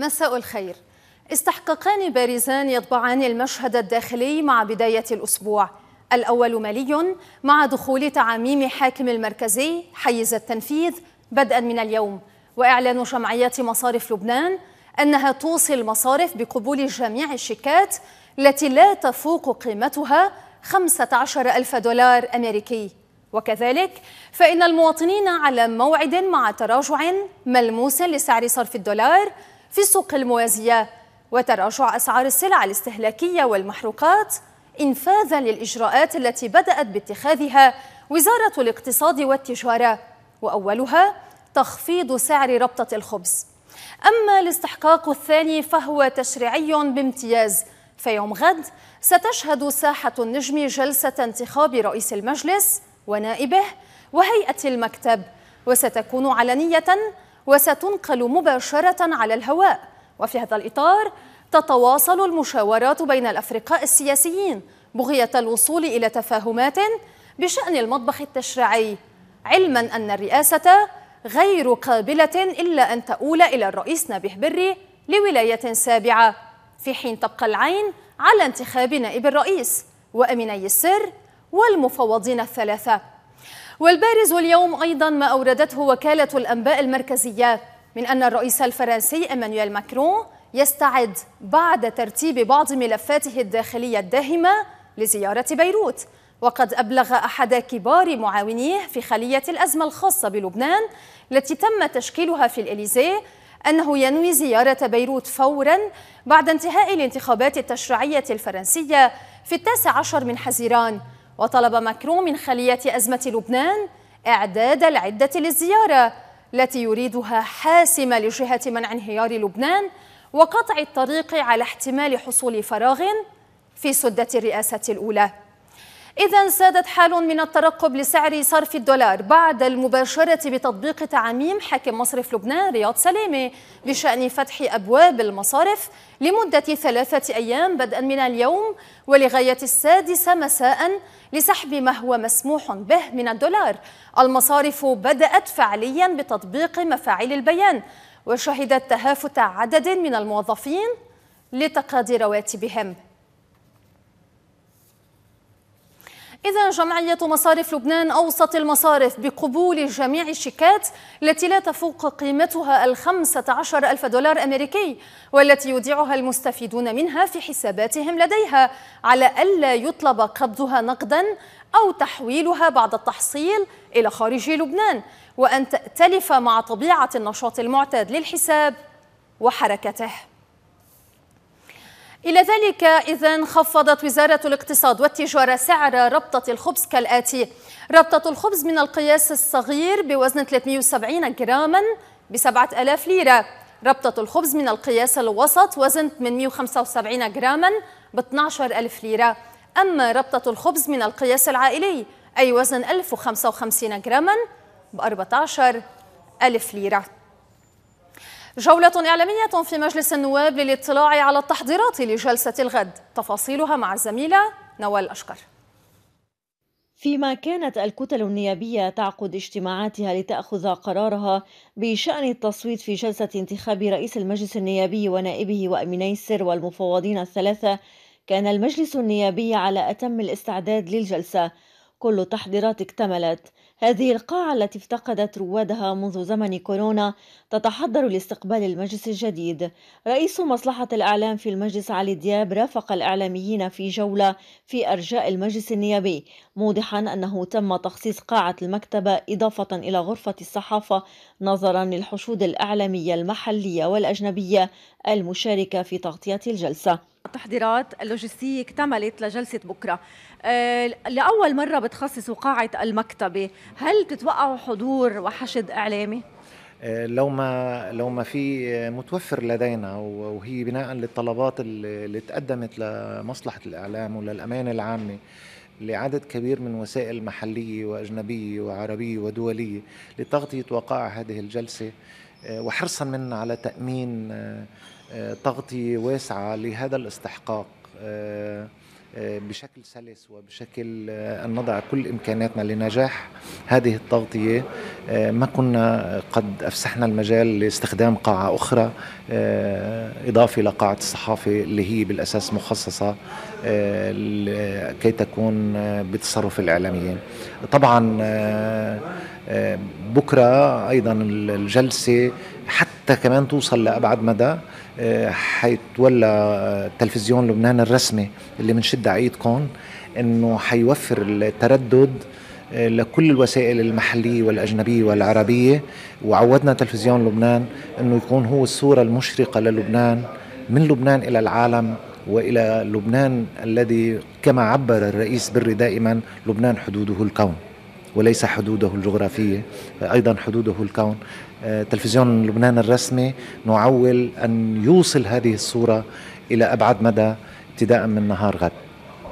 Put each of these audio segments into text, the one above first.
مساء الخير استحقاقان بارزان يطبعان المشهد الداخلي مع بداية الأسبوع الأول مالي مع دخول تعاميم حاكم المركزي حيز التنفيذ بدءا من اليوم وإعلان جمعية مصارف لبنان أنها توصي المصارف بقبول جميع الشيكات التي لا تفوق قيمتها 15 ألف دولار أمريكي وكذلك فإن المواطنين على موعد مع تراجع ملموس لسعر صرف الدولار في السوق الموازية وتراجع أسعار السلع الاستهلاكية والمحروقات إنفاذا للإجراءات التي بدأت باتخاذها وزارة الاقتصاد والتجارة وأولها تخفيض سعر ربطة الخبز أما الاستحقاق الثاني فهو تشريعي بامتياز فيوم غد ستشهد ساحة النجم جلسة انتخاب رئيس المجلس ونائبه وهيئة المكتب وستكون علنية وستنقل مباشرة على الهواء وفي هذا الإطار تتواصل المشاورات بين الأفرقاء السياسيين بغية الوصول إلى تفاهمات بشأن المطبخ التشريعي علما أن الرئاسة غير قابلة إلا أن تؤول إلى الرئيس نبيه بري لولاية سابعة في حين تبقى العين على انتخاب نائب الرئيس وأميني السر والمفوضين الثلاثة والبارز اليوم أيضا ما أوردته وكالة الأنباء المركزية من أن الرئيس الفرنسي إيمانويل ماكرون يستعد بعد ترتيب بعض ملفاته الداخلية الداهمة لزيارة بيروت وقد أبلغ أحد كبار معاونيه في خلية الأزمة الخاصة بلبنان التي تم تشكيلها في الإليزيه أنه ينوي زيارة بيروت فورا بعد انتهاء الانتخابات التشريعية الفرنسية في التاسع عشر من حزيران وطلب ماكرون من خلية أزمة لبنان إعداد العدة للزيارة التي يريدها حاسمة لجهة منع انهيار لبنان وقطع الطريق على احتمال حصول فراغ في سدة الرئاسة الأولى إذا سادت حال من الترقب لسعر صرف الدولار بعد المباشرة بتطبيق تعميم حاكم مصرف لبنان رياض سلامة بشأن فتح أبواب المصارف لمدة ثلاثة أيام بدءا من اليوم ولغاية السادسة مساء لسحب ما هو مسموح به من الدولار المصارف بدأت فعليا بتطبيق مفاعيل البيان وشهدت تهافت عدد من الموظفين لتقاضي رواتبهم إذا جمعية مصارف لبنان أوصت المصارف بقبول جميع الشيكات التي لا تفوق قيمتها الخمسة عشر ألف دولار أمريكي والتي يودعها المستفيدون منها في حساباتهم لديها على ألا يطلب قبضها نقدا أو تحويلها بعد التحصيل إلى خارج لبنان وأن تأتلف مع طبيعة النشاط المعتاد للحساب وحركته إلى ذلك إذا خفضت وزارة الاقتصاد والتجارة سعر ربطة الخبز كالآتي ربطة الخبز من القياس الصغير بوزن 370 جراما ب 7000 ليرة ربطة الخبز من القياس الوسط وزن 875 جراما ب 12000 ليرة أما ربطة الخبز من القياس العائلي أي وزن 1055 جراما ب 14000 ليرة جولة إعلامية في مجلس النواب للاطلاع على التحضيرات لجلسة الغد تفاصيلها مع الزميلة نوال الأشقر فيما كانت الكتل النيابية تعقد اجتماعاتها لتأخذ قرارها بشأن التصويت في جلسة انتخاب رئيس المجلس النيابي ونائبه وأميني السر والمفوضين الثلاثة كان المجلس النيابي على أتم الاستعداد للجلسة كل التحضيرات اكتملت هذه القاعة التي افتقدت روادها منذ زمن كورونا تتحضر لاستقبال المجلس الجديد رئيس مصلحة الإعلام في المجلس علي دياب رافق الإعلاميين في جولة في أرجاء المجلس النيابي موضحا أنه تم تخصيص قاعة المكتبة إضافة إلى غرفة الصحافة نظرا للحشود الإعلامية المحلية والأجنبية المشاركة في تغطية الجلسة التحضيرات اللوجستية اكتملت لجلسة بكرة آه، لأول مرة بتخصصوا قاعة المكتبة هل تتوقعوا حضور وحشد إعلامي؟ آه، لو ما لو ما في آه، متوفر لدينا وهي بناء للطلبات اللي تقدمت لمصلحه الاعلام وللامانه العامه لعدد كبير من وسائل محليه واجنبيه وعربيه ودوليه لتغطيه وقائع هذه الجلسه وحرصا منا على تامين آه، تغطية واسعة لهذا الاستحقاق آه، آه، بشكل سلس وبشكل أن نضع كل إمكاناتنا لنجاح هذه التغطية ما كنا قد أفسحنا المجال لاستخدام قاعة أخرى إضافة لقاعة الصحافة اللي هي بالأساس مخصصة كي تكون بتصرف الإعلاميين طبعا بكره ايضا الجلسه حتى كمان توصل لابعد مدى حيتولى تلفزيون لبنان الرسمي اللي بنشد عيدكم انه حيوفر التردد آه، لكل الوسائل المحلية والأجنبية والعربية وعودنا تلفزيون لبنان أنه يكون هو الصورة المشرقة للبنان من لبنان إلى العالم وإلى لبنان الذي كما عبر الرئيس بري دائما لبنان حدوده الكون وليس حدوده الجغرافية أيضا حدوده الكون آه، تلفزيون لبنان الرسمي نعول أن يوصل هذه الصورة إلى أبعد مدى ابتداء من نهار غد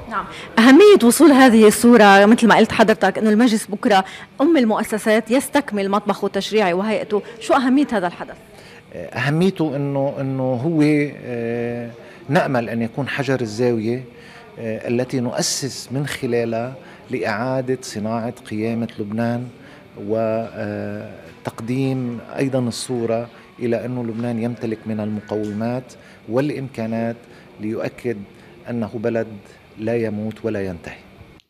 نعم أهمية وصول هذه الصورة مثل ما قلت حضرتك أنه المجلس بكرة أم المؤسسات يستكمل مطبخه التشريعي وهيئته شو أهمية هذا الحدث؟ آه، أهميته أنه, أنه هو آه، نأمل أن يكون حجر الزاوية التي نؤسس من خلالها لإعادة صناعة قيامة لبنان وتقديم آه، أيضا الصورة إلى أن لبنان يمتلك من المقومات والإمكانات ليؤكد أنه بلد لا يموت ولا ينتهي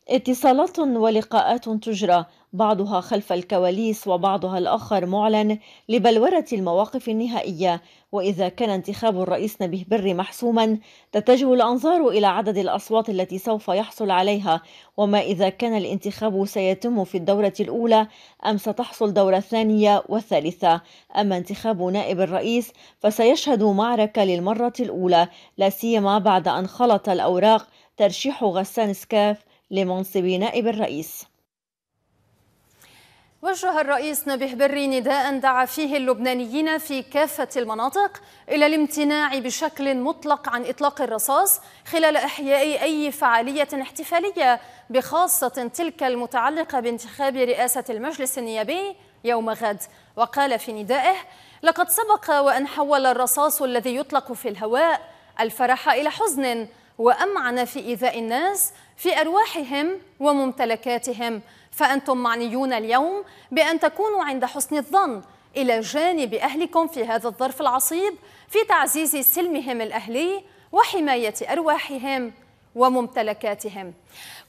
اتصالات ولقاءات تجرى بعضها خلف الكواليس وبعضها الآخر معلن لبلورة المواقف النهائية وإذا كان انتخاب الرئيس نبيه بري محسوما تتجه الأنظار إلى عدد الأصوات التي سوف يحصل عليها وما إذا كان الانتخاب سيتم في الدورة الأولى أم ستحصل دورة ثانية وثالثة أما انتخاب نائب الرئيس فسيشهد معركة للمرة الأولى لا سيما بعد أن خلط الأوراق ترشيح غسان سكاف لمنصب نائب الرئيس وجه الرئيس نبيه بري نداء دعا فيه اللبنانيين في كافة المناطق إلى الامتناع بشكل مطلق عن إطلاق الرصاص خلال إحياء أي فعالية احتفالية بخاصة تلك المتعلقة بانتخاب رئاسة المجلس النيابي يوم غد وقال في ندائه لقد سبق وأن حول الرصاص الذي يطلق في الهواء الفرح إلى حزن وأمعن في إيذاء الناس في أرواحهم وممتلكاتهم فأنتم معنيون اليوم بأن تكونوا عند حسن الظن إلى جانب أهلكم في هذا الظرف العصيب في تعزيز سلمهم الأهلي وحماية أرواحهم وممتلكاتهم.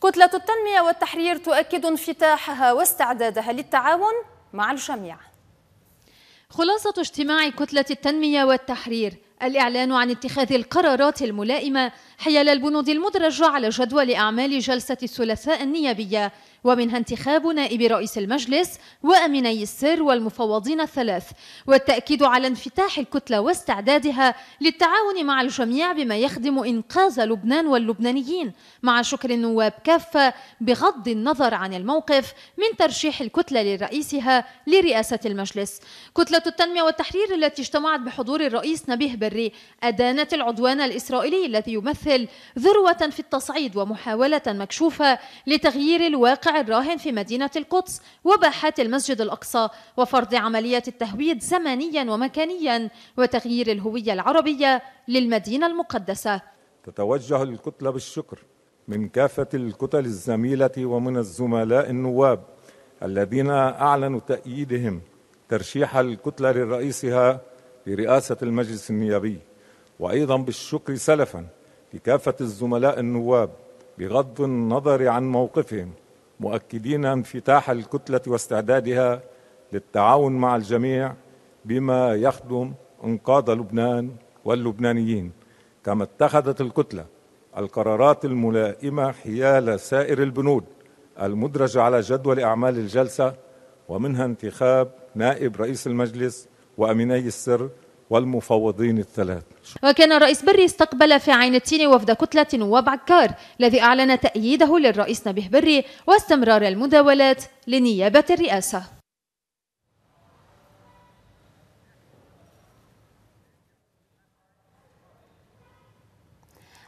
كتلة التنمية والتحرير تؤكد انفتاحها واستعدادها للتعاون مع الجميع. خلاصة اجتماع كتلة التنمية والتحرير الإعلان عن اتخاذ القرارات الملائمة حيال البنود المدرجة على جدول أعمال جلسة الثلاثاء النيابية ومنها انتخاب نائب رئيس المجلس وأميني السر والمفوضين الثلاث والتأكيد على انفتاح الكتلة واستعدادها للتعاون مع الجميع بما يخدم إنقاذ لبنان واللبنانيين مع شكر النواب كافة بغض النظر عن الموقف من ترشيح الكتلة لرئيسها لرئاسة المجلس كتلة التنمية والتحرير التي اجتمعت بحضور الرئيس نبيه بري أدانت العدوان الإسرائيلي الذي يمثل ذروة في التصعيد ومحاولة مكشوفة لتغيير الواقع الراهن في مدينة القدس وباحات المسجد الأقصى وفرض عملية التهويد زمنيا ومكانيا وتغيير الهوية العربية للمدينة المقدسة تتوجه الكتلة بالشكر من كافة الكتل الزميلة ومن الزملاء النواب الذين أعلنوا تأييدهم ترشيح الكتلة لرئيسها لرئاسة المجلس النيابي وأيضا بالشكر سلفا لكافة الزملاء النواب بغض النظر عن موقفهم مؤكدين انفتاح الكتلة واستعدادها للتعاون مع الجميع بما يخدم انقاذ لبنان واللبنانيين كما اتخذت الكتلة القرارات الملائمة حيال سائر البنود المدرجة على جدول أعمال الجلسة ومنها انتخاب نائب رئيس المجلس وأميني السر والمفوضين الثلاث وكان الرئيس بري استقبل في عين التين وفد كتلة وبعكار الذي أعلن تأييده للرئيس نبيه بري واستمرار المداولات لنيابة الرئاسة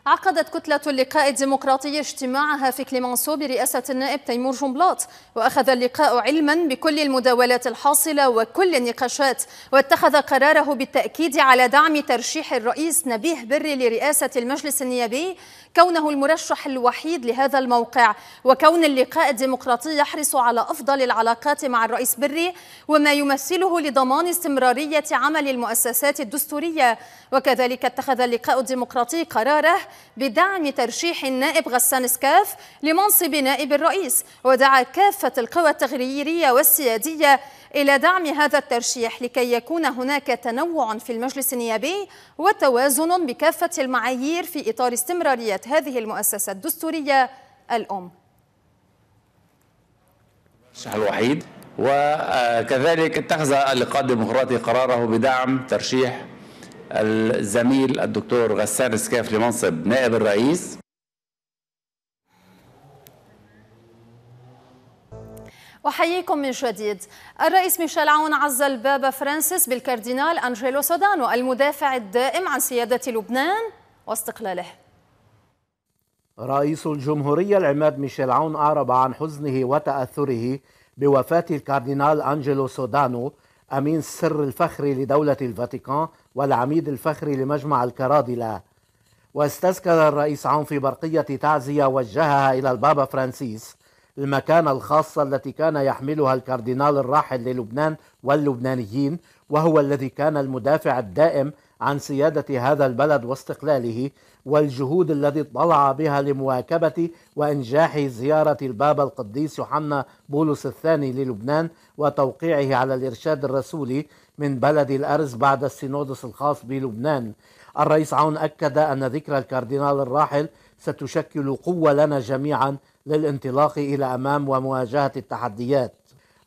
عقدت كتلة اللقاء الديمقراطي اجتماعها في كليمانسو برئاسة النائب تيمور جنبلاط وأخذ اللقاء علما بكل المداولات الحاصلة وكل النقاشات واتخذ قراره بالتأكيد على دعم ترشيح الرئيس نبيه بري لرئاسة المجلس النيابي كونه المرشح الوحيد لهذا الموقع وكون اللقاء الديمقراطي يحرص على أفضل العلاقات مع الرئيس بري وما يمثله لضمان استمرارية عمل المؤسسات الدستورية وكذلك اتخذ اللقاء الديمقراطي قراره بدعم ترشيح النائب غسان سكاف لمنصب نائب الرئيس ودعا كافة القوى التغييرية والسيادية إلى دعم هذا الترشيح لكي يكون هناك تنوع في المجلس النيابي وتوازن بكافة المعايير في إطار استمرارية هذه المؤسسة الدستورية الأم الترشيح الوحيد وكذلك اتخذ اللقاء الديمقراطي قراره بدعم ترشيح الزميل الدكتور غسان سكاف لمنصب نائب الرئيس أحييكم من جديد الرئيس ميشيل عون عز البابا فرانسيس بالكاردينال أنجيلو سودانو المدافع الدائم عن سيادة لبنان واستقلاله رئيس الجمهورية العماد ميشيل عون أعرب عن حزنه وتأثره بوفاة الكاردينال أنجيلو سودانو أمين السر الفخري لدولة الفاتيكان والعميد الفخري لمجمع الكرادلة واستذكر الرئيس عون في برقية تعزية وجهها إلى البابا فرانسيس المكانة الخاصة التي كان يحملها الكاردينال الراحل للبنان واللبنانيين وهو الذي كان المدافع الدائم عن سيادة هذا البلد واستقلاله والجهود التي اطلع بها لمواكبة وإنجاح زيارة البابا القديس يوحنا بولس الثاني للبنان وتوقيعه على الإرشاد الرسولي من بلد الأرز بعد السينودس الخاص بلبنان الرئيس عون أكد أن ذكرى الكاردينال الراحل ستشكل قوة لنا جميعا للانطلاق إلى أمام ومواجهة التحديات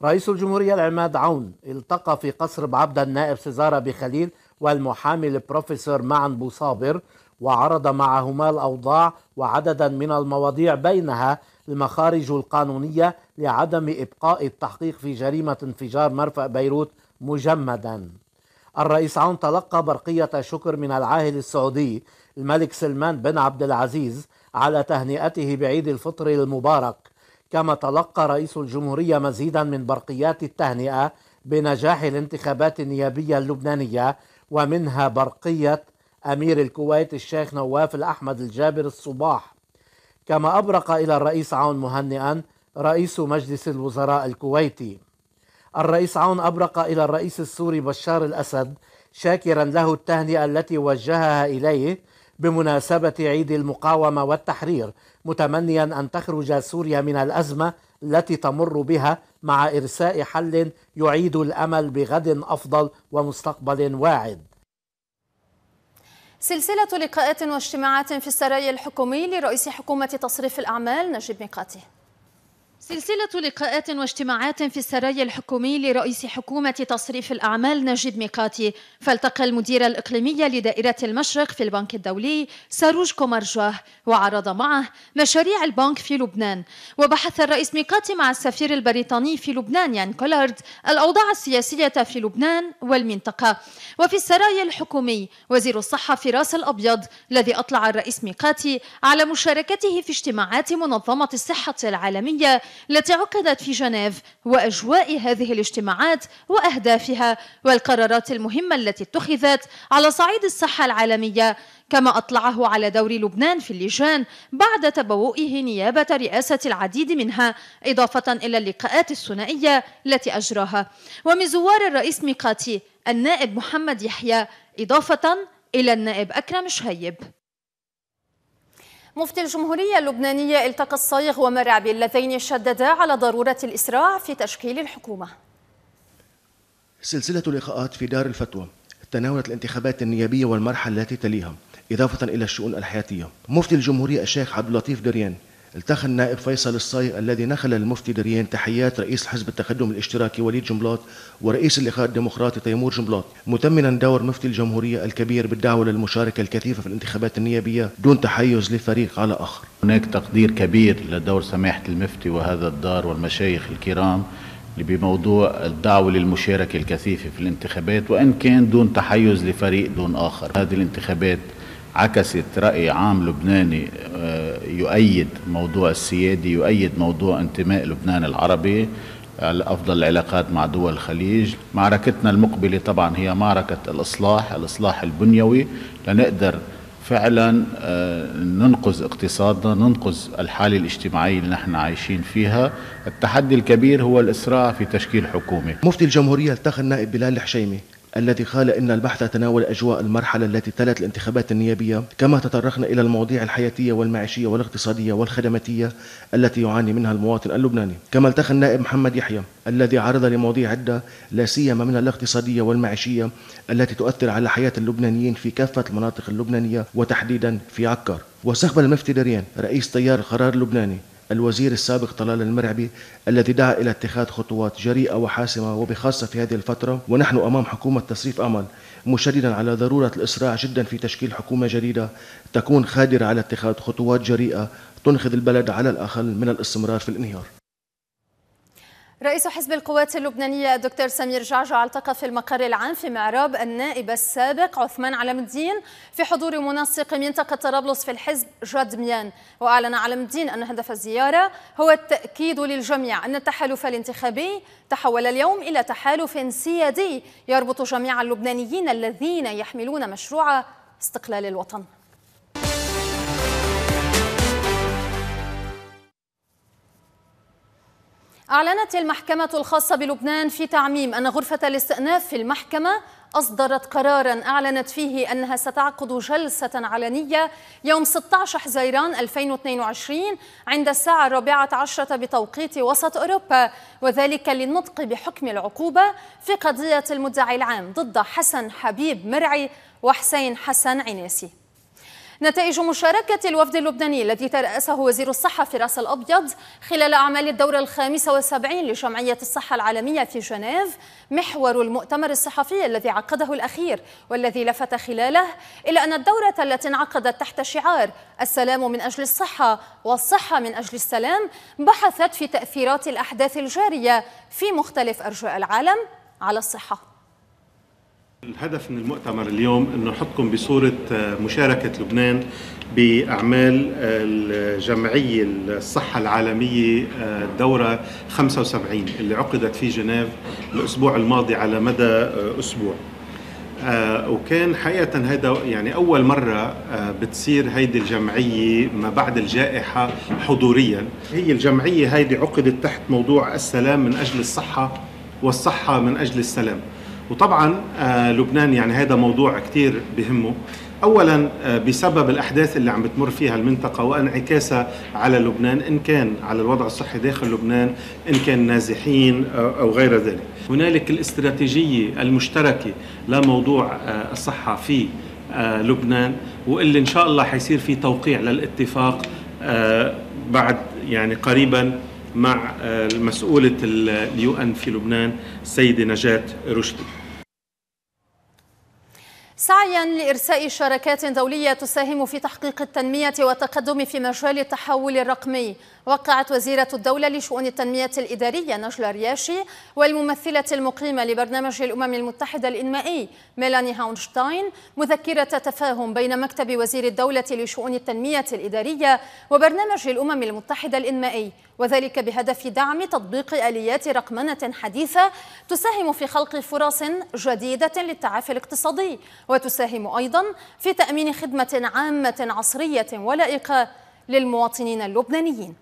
رئيس الجمهورية العماد عون التقى في قصر بعبد النائب سزارة بخليل والمحامي البروفيسور معن بوصابر وعرض معهما الأوضاع وعددا من المواضيع بينها المخارج القانونية لعدم إبقاء التحقيق في جريمة انفجار مرفأ بيروت مجمدا الرئيس عون تلقى برقية شكر من العاهل السعودي الملك سلمان بن عبد العزيز على تهنئته بعيد الفطر المبارك كما تلقى رئيس الجمهورية مزيدا من برقيات التهنئة بنجاح الانتخابات النيابية اللبنانية ومنها برقية أمير الكويت الشيخ نواف الأحمد الجابر الصباح كما أبرق إلى الرئيس عون مهنئا رئيس مجلس الوزراء الكويتي الرئيس عون أبرق إلى الرئيس السوري بشار الأسد شاكرا له التهنئة التي وجهها إليه بمناسبة عيد المقاومة والتحرير متمنيا أن تخرج سوريا من الأزمة التي تمر بها مع إرساء حل يعيد الأمل بغد أفضل ومستقبل واعد سلسلة لقاءات واجتماعات في السراي الحكومي لرئيس حكومة تصريف الأعمال نجيب ميقاتي سلسلة لقاءات واجتماعات في السراي الحكومي لرئيس حكومة تصريف الأعمال نجيب ميقاتي فالتقى المدير الإقليمية لدائرة المشرق في البنك الدولي ساروج كومرجاه وعرض معه مشاريع البنك في لبنان وبحث الرئيس ميقاتي مع السفير البريطاني في لبنان يان كولارد الأوضاع السياسية في لبنان والمنطقة وفي السراي الحكومي وزير الصحة فراس الأبيض الذي أطلع الرئيس ميقاتي على مشاركته في اجتماعات منظمة الصحة العالمية التي عقدت في جنيف وأجواء هذه الاجتماعات وأهدافها والقرارات المهمة التي اتخذت على صعيد الصحة العالمية كما أطلعه على دور لبنان في اللجان بعد تبوئه نيابة رئاسة العديد منها إضافة إلى اللقاءات الثنائية التي أجراها ومن زوار الرئيس ميقاتي النائب محمد يحيى إضافة إلى النائب أكرم شهيب مفتي الجمهورية اللبنانية التقى الصايغ ومرعبي اللذين شددا على ضرورة الإسراع في تشكيل الحكومة سلسلة لقاءات في دار الفتوى تناولت الانتخابات النيابية والمرحلة التي تليها إضافة إلى الشؤون الحياتية مفتي الجمهورية الشيخ عبد اللطيف دريان التقى النائب فيصل الصاي الذي نقل المفتي دريان تحيات رئيس حزب التقدم الاشتراكي وليد جنبلاط ورئيس اللقاء الديمقراطي تيمور جنبلاط متمنا دور مفتي الجمهورية الكبير بالدعوة للمشاركة الكثيفة في الانتخابات النيابية دون تحيز لفريق على آخر هناك تقدير كبير لدور سماحة المفتي وهذا الدار والمشايخ الكرام بموضوع الدعوة للمشاركة الكثيفة في الانتخابات وإن كان دون تحيز لفريق دون آخر هذه الانتخابات عكست رأي عام لبناني آه، يؤيد موضوع السيادي يؤيد موضوع انتماء لبنان العربي أفضل العلاقات مع دول الخليج معركتنا المقبلة طبعا هي معركة الإصلاح الإصلاح البنيوي لنقدر فعلا آه، ننقذ اقتصادنا ننقذ الحالة الاجتماعية اللي نحن عايشين فيها التحدي الكبير هو الإسراع في تشكيل حكومة مفتي الجمهورية التخى النائب بلال الحشيمي الذي قال إن البحث تناول أجواء المرحلة التي تلت الانتخابات النيابية كما تطرقنا إلى المواضيع الحياتية والمعيشية والاقتصادية والخدماتية التي يعاني منها المواطن اللبناني كما التقى النائب محمد يحيى الذي عرض لمواضيع عدة لا سيما من الاقتصادية والمعيشية التي تؤثر على حياة اللبنانيين في كافة المناطق اللبنانية وتحديدا في عكار واستقبل المفتي دريان رئيس تيار القرار اللبناني الوزير السابق طلال المرعبي الذي دعا إلى اتخاذ خطوات جريئة وحاسمة وبخاصة في هذه الفترة ونحن أمام حكومة تصريف أمل مشددا على ضرورة الإسراع جدا في تشكيل حكومة جديدة تكون قادرة على اتخاذ خطوات جريئة تنقذ البلد على الأقل من الاستمرار في الانهيار رئيس حزب القوات اللبنانية الدكتور سمير جعجع التقى في المقر العام في معراب النائب السابق عثمان علم الدين في حضور منسق منطقة طرابلس في الحزب جاد ميان وأعلن علم الدين أن هدف الزيارة هو التأكيد للجميع أن التحالف الانتخابي تحول اليوم إلى تحالف سيادي يربط جميع اللبنانيين الذين يحملون مشروع استقلال الوطن أعلنت المحكمة الخاصة بلبنان في تعميم أن غرفة الاستئناف في المحكمة أصدرت قرارا أعلنت فيه أنها ستعقد جلسة علنية يوم 16 حزيران 2022 عند الساعة الرابعة عشرة بتوقيت وسط أوروبا وذلك للنطق بحكم العقوبة في قضية المدعي العام ضد حسن حبيب مرعي وحسين حسن عناسي نتائج مشاركة الوفد اللبناني الذي ترأسه وزير الصحة فراس الأبيض خلال أعمال الدورة الخامسة والسبعين لجمعية الصحة العالمية في جنيف محور المؤتمر الصحفي الذي عقده الأخير والذي لفت خلاله إلى أن الدورة التي انعقدت تحت شعار السلام من أجل الصحة والصحة من أجل السلام بحثت في تأثيرات الأحداث الجارية في مختلف أرجاء العالم على الصحة الهدف من المؤتمر اليوم انه نحطكم بصوره آه، مشاركه لبنان باعمال الجمعيه الصحه العالميه آه، الدوره 75 اللي عقدت في جنيف الاسبوع الماضي على مدى آه، اسبوع. وكان حقيقة هذا يعني أول مرة بتصير هيدي الجمعية ما بعد الجائحة حضوريا هي الجمعية هيدي عقدت تحت موضوع السلام من أجل الصحة والصحة من أجل السلام وطبعا آه، لبنان يعني هذا موضوع كثير بهمه اولا آه، بسبب الاحداث اللي عم بتمر فيها المنطقه وانعكاسها على لبنان ان كان على الوضع الصحي داخل لبنان ان كان نازحين او غير ذلك هنالك الاستراتيجيه المشتركه لموضوع آه، الصحه في لبنان واللي ان شاء الله حيصير في توقيع للاتفاق بعد يعني قريبا مع آه، مسؤولة اليو ان في لبنان السيدة نجاة رشدي سعيا لارساء شراكات دوليه تساهم في تحقيق التنميه والتقدم في مجال التحول الرقمي وقعت وزيره الدوله لشؤون التنميه الاداريه نجله رياشي والممثله المقيمه لبرنامج الامم المتحده الانمائي ميلاني هاونشتاين مذكره تفاهم بين مكتب وزير الدوله لشؤون التنميه الاداريه وبرنامج الامم المتحده الانمائي وذلك بهدف دعم تطبيق اليات رقمنه حديثه تساهم في خلق فرص جديده للتعافي الاقتصادي وتساهم ايضا في تامين خدمه عامه عصريه ولائقه للمواطنين اللبنانيين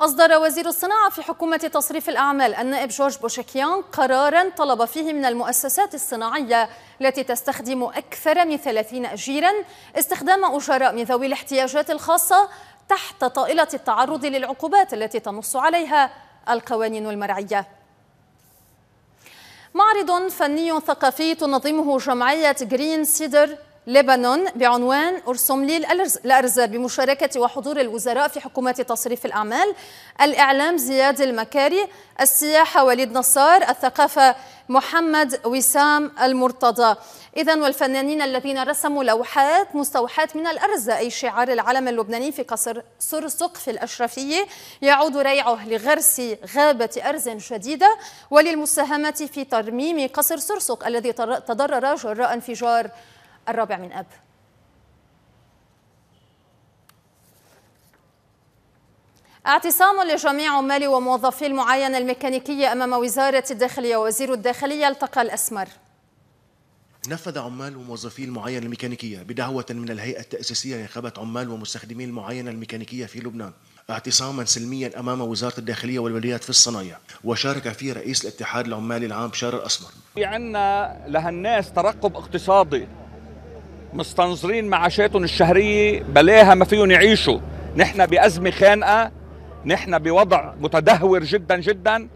أصدر وزير الصناعة في حكومة تصريف الأعمال النائب جورج بوشكيان قرارا طلب فيه من المؤسسات الصناعية التي تستخدم أكثر من 30 أجيرا استخدام أجراء من ذوي الاحتياجات الخاصة تحت طائلة التعرض للعقوبات التي تنص عليها القوانين المرعية معرض فني ثقافي تنظمه جمعية جرين سيدر لبنان بعنوان ارسم لي الأرز بمشاركة وحضور الوزراء في حكومة تصريف الأعمال الإعلام زياد المكاري السياحة وليد نصار الثقافة محمد وسام المرتضى إذا والفنانين الذين رسموا لوحات مستوحاة من الأرز أي شعار العلم اللبناني في قصر سرسق في الأشرفية يعود ريعه لغرس غابة أرز جديدة وللمساهمة في ترميم قصر سرسق الذي تضرر جراء انفجار الرابع من أب اعتصام لجميع عمال وموظفي المعاينة الميكانيكية أمام وزارة الداخلية ووزير الداخلية التقى الأسمر نفذ عمال وموظفي المعاينة الميكانيكية بدعوة من الهيئة التأسيسية لنخبة عمال ومستخدمي المعاينة الميكانيكية في لبنان اعتصاما سلميا امام وزاره الداخليه والوليات في الصنايع وشارك فيه رئيس الاتحاد العمالي العام بشار الاسمر في يعني عندنا لهالناس ترقب اقتصادي مستنظرين معاشاتهم الشهريه بلاها ما فيهم يعيشوا نحن بازمه خانقه نحن بوضع متدهور جدا جدا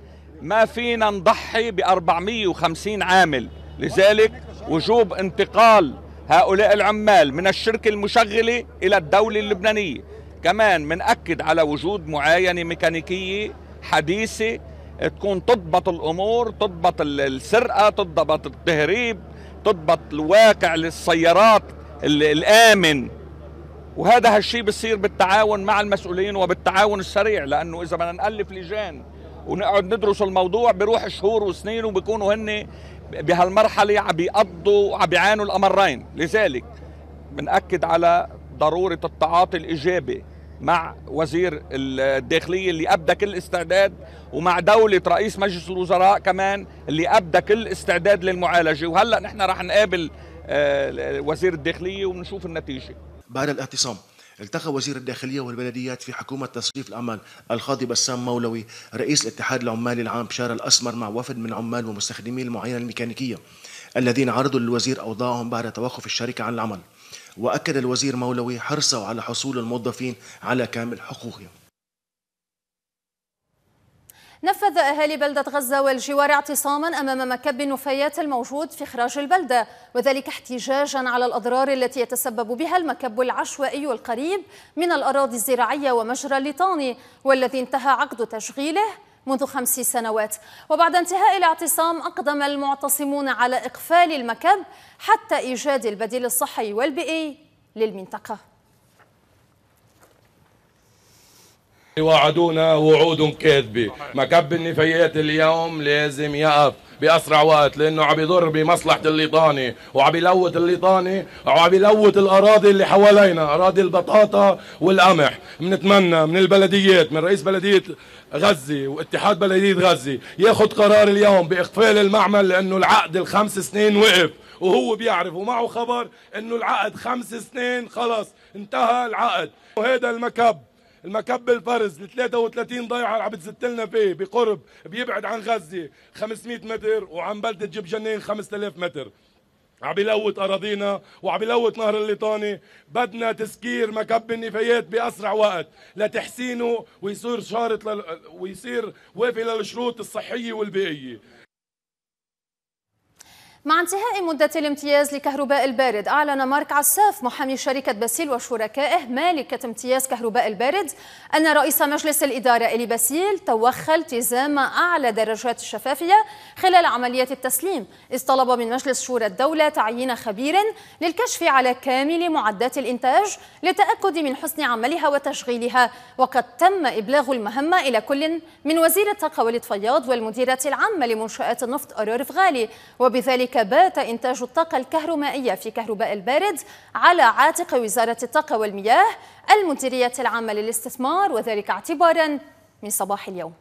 ما فينا نضحي ب 450 عامل لذلك وجوب انتقال هؤلاء العمال من الشركة المشغلة إلى الدولة اللبنانية كمان منأكد على وجود معاينة ميكانيكية حديثة تكون تضبط الأمور تضبط السرقة تضبط التهريب تضبط الواقع للسيارات الامن وهذا هالشيء بصير بالتعاون مع المسؤولين وبالتعاون السريع لانه اذا بدنا نالف لجان ونقعد ندرس الموضوع بروح شهور وسنين وبكونوا هن بهالمرحله عم بيقضوا عم بيعانوا الامرين لذلك بنأكد على ضروره التعاطي الايجابي مع وزير الداخليه اللي ابدى كل استعداد ومع دوله رئيس مجلس الوزراء كمان اللي ابدى كل استعداد للمعالجه وهلا نحن رح نقابل آه، وزير الداخليه ونشوف النتيجه بعد الاعتصام التقى وزير الداخلية والبلديات في حكومة تصريف الأمان القاضي بسام مولوي رئيس الاتحاد العمالي العام بشار الأسمر مع وفد من عمال ومستخدمي المعينة الميكانيكية الذين عرضوا للوزير أوضاعهم بعد توقف الشركة عن العمل وأكد الوزير مولوي حرصه على حصول الموظفين على كامل حقوقهم نفذ أهالي بلدة غزة والجوار اعتصاما أمام مكب النفايات الموجود في خراج البلدة وذلك احتجاجا على الأضرار التي يتسبب بها المكب العشوائي القريب من الأراضي الزراعية ومجرى الليطاني والذي انتهى عقد تشغيله منذ خمس سنوات وبعد انتهاء الاعتصام أقدم المعتصمون على إقفال المكب حتى إيجاد البديل الصحي والبيئي للمنطقة وعدونا وعود كاذبة مكب النفايات اليوم لازم يقف بأسرع وقت لأنه عم يضر بمصلحة الليطانة وعم يلوث الليطانة وعم يلوث الأراضي اللي حوالينا أراضي البطاطا والقمح بنتمنى من البلديات من رئيس بلدية غزة واتحاد بلدية غزة ياخذ قرار اليوم بإقفال المعمل لأنه العقد الخمس سنين وقف وهو بيعرف ومعه خبر انه العقد خمس سنين خلص انتهى العقد وهذا المكب المكب الفرز ال 33 ضيعه عم بتزت لنا فيه بقرب بيبعد عن غزه 500 متر وعن بلده جيب جنين 5000 متر عم بلوت اراضينا وعم بلوت نهر الليطاني بدنا تسكير مكب النفايات باسرع وقت لتحسينه ويصير شارط ويصير وافي للشروط الصحيه والبيئيه مع انتهاء مدة الامتياز لكهرباء البارد أعلن مارك عساف محامي شركة باسيل وشركائه مالكة امتياز كهرباء البارد أن رئيس مجلس الإدارة إلي باسيل توخى التزام أعلى درجات الشفافية خلال عملية التسليم إذ طلب من مجلس شورى الدولة تعيين خبير للكشف على كامل معدات الإنتاج للتأكد من حسن عملها وتشغيلها وقد تم إبلاغ المهمة إلى كل من وزير الطاقة وليد فياض والمديرة العامة لمنشآت النفط أرارف غالي وبذلك كذلك بات إنتاج الطاقة الكهرومائية في كهرباء البارد على عاتق وزارة الطاقة والمياه المديرية العامة للاستثمار وذلك اعتبارا من صباح اليوم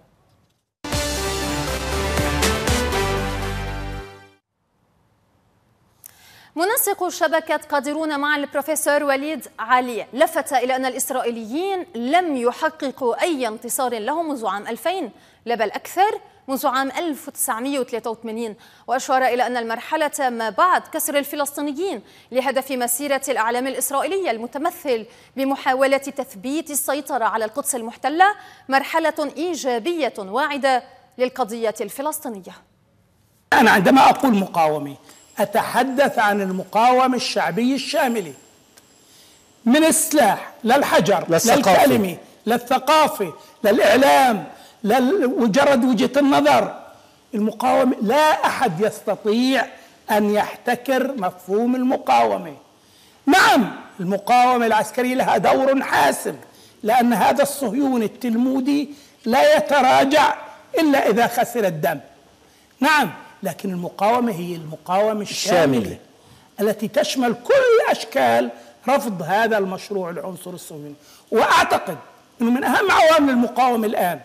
منسق شبكة قادرون مع البروفيسور وليد علي لفت إلى أن الإسرائيليين لم يحققوا أي انتصار لهم منذ عام 2000 لا بل أكثر منذ عام 1983 وأشار إلى أن المرحلة ما بعد كسر الفلسطينيين لهدف مسيرة الأعلام الإسرائيلية المتمثل بمحاولة تثبيت السيطرة على القدس المحتلة مرحلة إيجابية واعدة للقضية الفلسطينية أنا عندما أقول مقاومة أتحدث عن المقاومة الشعبية الشاملة من السلاح للحجر للثقافة. للكلمة للثقافة للإعلام لا مجرد وجهة النظر المقاومة لا أحد يستطيع أن يحتكر مفهوم المقاومة نعم المقاومة العسكرية لها دور حاسم لأن هذا الصهيوني التلمودي لا يتراجع إلا إذا خسر الدم نعم لكن المقاومة هي المقاومة الشاملة, الشاملة. التي تشمل كل أشكال رفض هذا المشروع العنصر الصهيوني وأعتقد أنه من أهم عوامل المقاومة الآن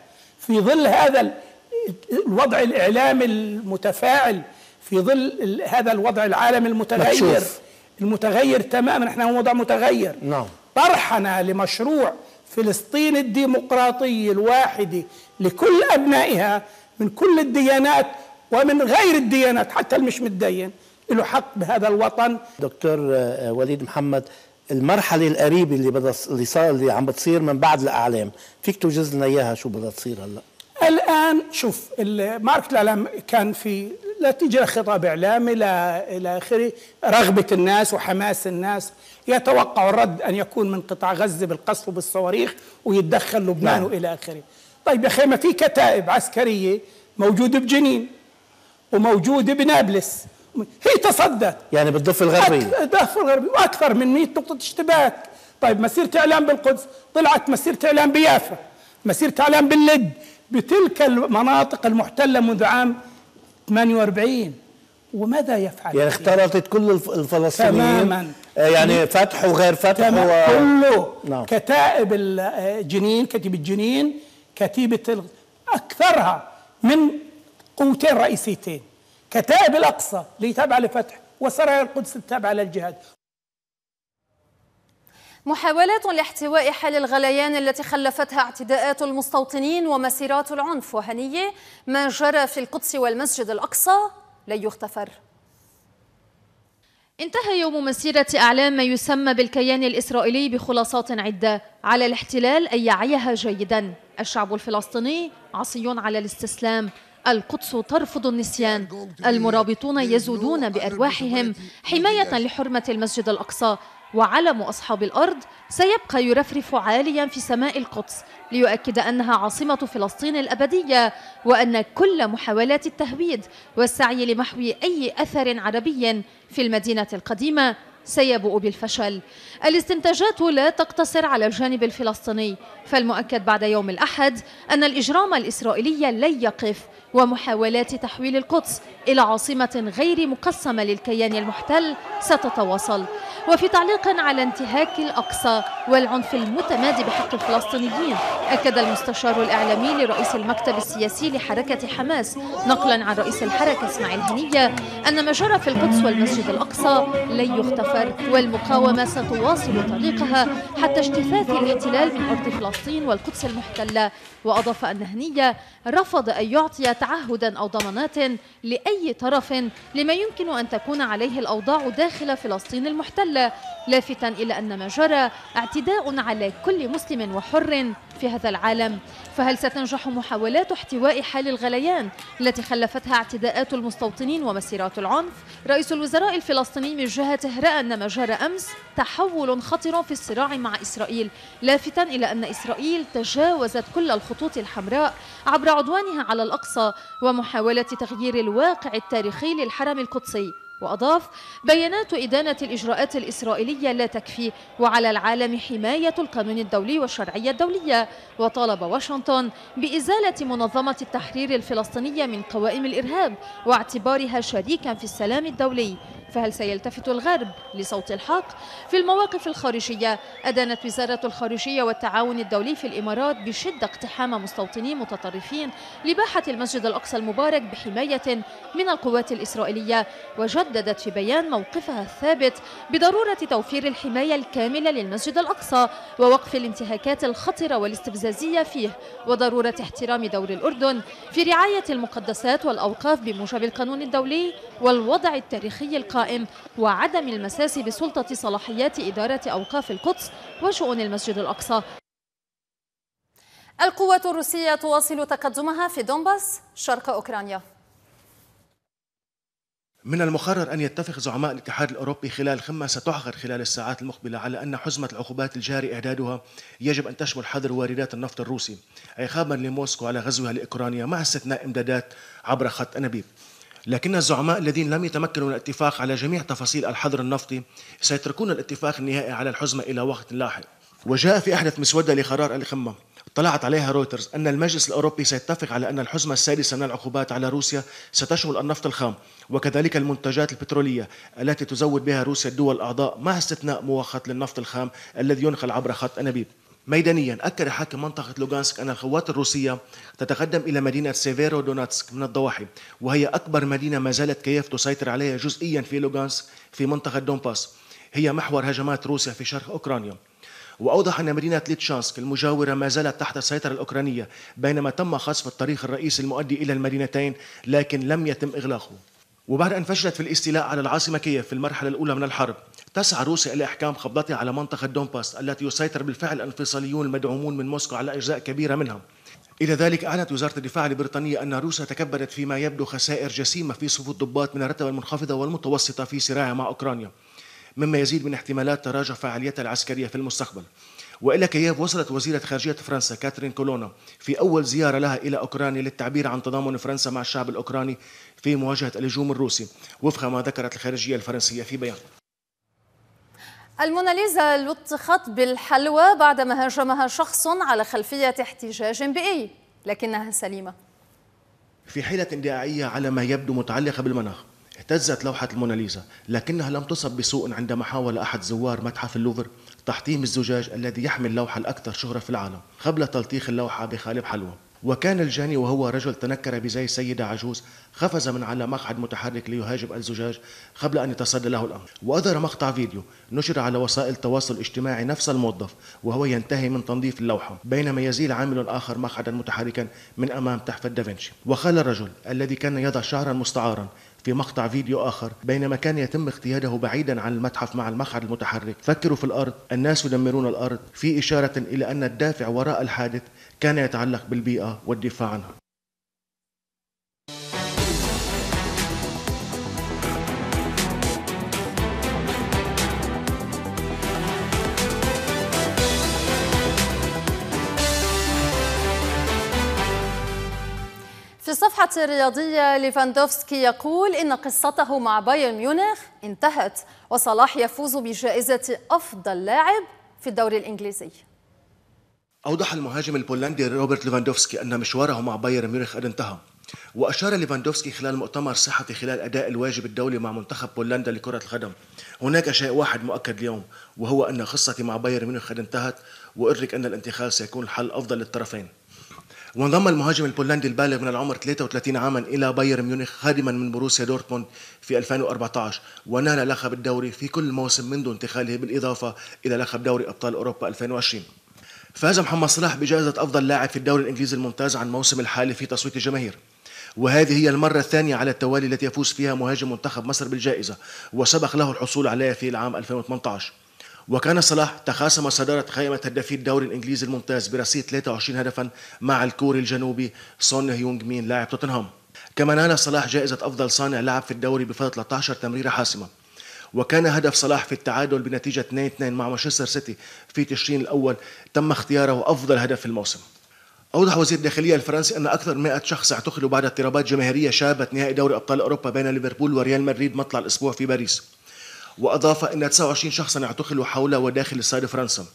في ظل هذا الوضع الإعلامي المتفاعل في ظل هذا الوضع العالمي المتغير مكشوف. المتغير تماما احنا هو وضع متغير نعم طرحنا لمشروع فلسطين الديمقراطي الواحد لكل أبنائها من كل الديانات ومن غير الديانات حتى المش متدين له حق بهذا الوطن دكتور آه، وليد محمد المرحلة القريبة اللي بدها اللي صار اللي عم بتصير من بعد الأعلام، فيك توجز لنا إياها شو بدها تصير هلا؟ الآن شوف معركة الإعلام كان في لا تيجي لخطاب إعلامي لا إلى آخره، رغبة الناس وحماس الناس يتوقع الرد أن يكون من قطاع غزة بالقصف وبالصواريخ ويتدخل لبنان نعم. وإلى آخره. طيب يا أخي ما في كتائب عسكرية موجودة بجنين وموجودة بنابلس هي تصدت يعني بالضفه الغربيه الضفه الغربيه واكثر من 100 نقطه اشتباك طيب مسيره اعلام بالقدس طلعت مسيره اعلام بيافا مسيره اعلام باللد بتلك المناطق المحتله منذ عام 48 وماذا يفعل يعني اختلطت كل الفلسطينيين تماما آه، يعني فتح وغير فتح و... كله نعم. كتائب الجنين كتيبة الجنين كتيبة أكثرها من قوتين رئيسيتين كتائب الأقصى اللي تابعة لفتح وسرايا القدس التابعة للجهاد محاولات لاحتواء حال الغليان التي خلفتها اعتداءات المستوطنين ومسيرات العنف وهنية ما جرى في القدس والمسجد الأقصى لن يغتفر انتهى يوم مسيرة أعلام ما يسمى بالكيان الإسرائيلي بخلاصات عدة على الاحتلال أن يعيها جيدا الشعب الفلسطيني عصي على الاستسلام القدس ترفض النسيان المرابطون يزودون بأرواحهم حماية لحرمة المسجد الأقصى وعلم أصحاب الأرض سيبقى يرفرف عاليا في سماء القدس ليؤكد أنها عاصمة فلسطين الأبدية وأن كل محاولات التهويد والسعي لمحو أي أثر عربي في المدينة القديمة سيبوء بالفشل الاستنتاجات لا تقتصر على الجانب الفلسطيني فالمؤكد بعد يوم الأحد أن الإجرام الإسرائيلي لن يقف ومحاولات تحويل القدس إلى عاصمة غير مقسمة للكيان المحتل ستتواصل وفي تعليق على انتهاك الأقصى والعنف المتمادي بحق الفلسطينيين أكد المستشار الإعلامي لرئيس المكتب السياسي لحركة حماس نقلا عن رئيس الحركة إسماعيل هنية أن ما جرى في القدس والمسجد الأقصى لن يغتفر والمقاومة ستواصل طريقها حتى اجتثاث الاحتلال من أرض فلسطين والقدس المحتلة وأضاف أن هنية رفض أن يعطي تعهدا أو ضمانات لأي طرف لما يمكن أن تكون عليه الأوضاع داخل فلسطين المحتلة لافتا إلى أن ما جرى اعتداء على كل مسلم وحر في هذا العالم فهل ستنجح محاولات احتواء حال الغليان التي خلفتها اعتداءات المستوطنين ومسيرات العنف رئيس الوزراء الفلسطيني من جهته رأى أن ما جرى أمس تحول خطر في الصراع مع إسرائيل لافتا إلى أن إسرائيل تجاوزت كل الخطوط الحمراء عبر عدوانها على الأقصى ومحاولة تغيير الواقع التاريخي للحرم القدسي وأضاف بيانات إدانة الإجراءات الإسرائيلية لا تكفي وعلى العالم حماية القانون الدولي والشرعية الدولية وطالب واشنطن بإزالة منظمة التحرير الفلسطينية من قوائم الإرهاب واعتبارها شريكا في السلام الدولي فهل سيلتفت الغرب لصوت الحق؟ في المواقف الخارجية أدانت وزارة الخارجية والتعاون الدولي في الإمارات بشدة اقتحام مستوطنين متطرفين لباحة المسجد الأقصى المبارك بحماية من القوات الإسرائيلية وجددت في بيان موقفها الثابت بضرورة توفير الحماية الكاملة للمسجد الأقصى ووقف الانتهاكات الخطرة والاستفزازية فيه وضرورة احترام دور الأردن في رعاية المقدسات والأوقاف بموجب القانون الدولي والوضع التاريخي القائم القائم وعدم المساس بسلطة صلاحيات إدارة أوقاف القدس وشؤون المسجد الأقصى القوات الروسية تواصل تقدمها في دونباس شرق أوكرانيا من المقرر أن يتفق زعماء الاتحاد الأوروبي خلال خمة ستعقد خلال الساعات المقبلة على أن حزمة العقوبات الجاري إعدادها يجب أن تشمل حظر واردات النفط الروسي عقابا لموسكو على غزوها لأوكرانيا مع استثناء إمدادات عبر خط أنابيب لكن الزعماء الذين لم يتمكنوا من الاتفاق على جميع تفاصيل الحظر النفطي سيتركون الاتفاق النهائي على الحزمة إلى وقت لاحق وجاء في أحدث مسودة لقرار القمة اطلعت عليها رويترز أن المجلس الأوروبي سيتفق على أن الحزمة السادسة من العقوبات على روسيا ستشمل النفط الخام وكذلك المنتجات البترولية التي تزود بها روسيا الدول الأعضاء مع استثناء مؤقت للنفط الخام الذي ينقل عبر خط أنابيب ميدانيا أكد حاكم منطقة لوغانسك أن القوات الروسية تتقدم إلى مدينة سيفيرو دوناتسك من الضواحي وهي أكبر مدينة ما زالت كييف تسيطر عليها جزئيا في لوغانسك في منطقة دونباس هي محور هجمات روسيا في شرق أوكرانيا وأوضح أن مدينة ليتشانسك المجاورة ما زالت تحت السيطرة الأوكرانية بينما تم خصف الطريق الرئيسي المؤدي إلى المدينتين لكن لم يتم إغلاقه وبعد أن فشلت في الاستيلاء على العاصمة كييف في المرحلة الأولى من الحرب تسعى روسيا إلى إحكام قبضتها على منطقة دونباس التي يسيطر بالفعل الانفصاليون المدعومون من موسكو على أجزاء كبيرة منها إلى ذلك أعلنت وزارة الدفاع البريطانية أن روسيا تكبدت فيما يبدو خسائر جسيمة في صفوف ضباط من الرتبة المنخفضة والمتوسطة في صراعها مع أوكرانيا مما يزيد من احتمالات تراجع فعاليتها العسكرية في المستقبل وإلى كييف وصلت وزيرة خارجية فرنسا كاترين كولونا في أول زيارة لها إلى أوكرانيا للتعبير عن تضامن فرنسا مع الشعب الأوكراني في مواجهة الهجوم الروسي وفق ما ذكرت الخارجية الفرنسية في بيان الموناليزا لطخت بالحلوى بعدما هاجمها شخص على خلفية احتجاج بيئي لكنها سليمة في حيلة دعائية على ما يبدو متعلقة بالمناخ اهتزت لوحة الموناليزا لكنها لم تصب بسوء عندما حاول أحد زوار متحف اللوفر تحطيم الزجاج الذي يحمل اللوحة الأكثر شهرة في العالم قبل تلطيخ اللوحة بخالب حلوى وكان الجاني وهو رجل تنكر بزي سيدة عجوز قفز من على مقعد متحرك ليهاجم الزجاج قبل أن يتصدى له الأمر وأظهر مقطع فيديو نشر على وسائل التواصل الاجتماعي نفس الموظف وهو ينتهي من تنظيف اللوحة بينما يزيل عامل آخر مقعدا متحركا من أمام تحفة دافنشي وقال الرجل الذي كان يضع شعرا مستعارا في مقطع فيديو آخر بينما كان يتم اغتياله بعيدا عن المتحف مع المقعد المتحرك فكروا في الأرض الناس يدمرون الأرض في إشارة إلى أن الدافع وراء الحادث كان يتعلق بالبيئة والدفاع عنها في الصفحة الرياضية ليفاندوفسكي يقول إن قصته مع بايرن ميونخ انتهت وصلاح يفوز بجائزة أفضل لاعب في الدوري الإنجليزي أوضح المهاجم البولندي روبرت ليفاندوفسكي أن مشواره مع بايرن ميونخ قد انتهى وأشار ليفاندوفسكي خلال مؤتمر صحفي خلال أداء الواجب الدولي مع منتخب بولندا لكرة القدم هناك شيء واحد مؤكد اليوم وهو أن قصتي مع بايرن ميونخ قد انتهت وأدرك أن الانتخاب سيكون الحل أفضل للطرفين وانضم المهاجم البولندي البالغ من العمر 33 عاما الى بايرن ميونخ خادما من بروسيا دورتموند في 2014 ونال لقب الدوري في كل موسم منذ انتقاله بالاضافه الى لقب دوري ابطال اوروبا 2020 فاز محمد صلاح بجائزة أفضل لاعب في الدوري الإنجليزي الممتاز عن موسم الحالي في تصويت الجماهير وهذه هي المرة الثانية على التوالي التي يفوز فيها مهاجم منتخب مصر بالجائزة وسبق له الحصول عليها في العام 2018 وكان صلاح تخاصم صدارة خيمة هدافي الدوري الإنجليزي الممتاز برصيد 23 هدفا مع الكوري الجنوبي سون هيونغ مين لاعب توتنهام كما نال صلاح جائزة أفضل صانع لعب في الدوري بفضل 13 تمريرة حاسمة وكان هدف صلاح في التعادل بنتيجة 2-2 مع مانشستر سيتي في تشرين الأول تم اختياره أفضل هدف في الموسم أوضح وزير الداخلية الفرنسي أن أكثر من 100 شخص اعتقلوا بعد اضطرابات جماهيرية شابت نهائي دوري أبطال أوروبا بين ليفربول وريال مدريد مطلع الأسبوع في باريس وأضاف أن 29 شخصا اعتقلوا حول وداخل استاد فرنسا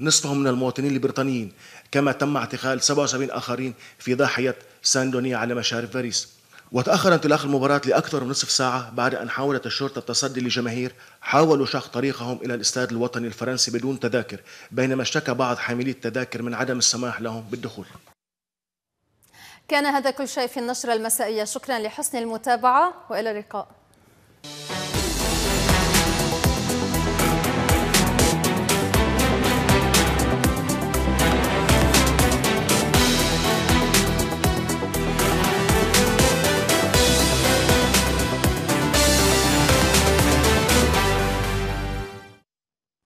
نصفهم من المواطنين البريطانيين كما تم اعتقال 77 آخرين في ضاحية سان دوني على مشارف باريس وتأخر انطلاق المباراة لأكثر من نصف ساعة بعد أن حاولت الشرطة التصدي لجماهير حاولوا شق طريقهم إلى الاستاد الوطني الفرنسي بدون تذاكر بينما اشتكى بعض حاملي التذاكر من عدم السماح لهم بالدخول كان هذا كل شيء في النشرة المسائية شكرا لحسن المتابعة وإلى اللقاء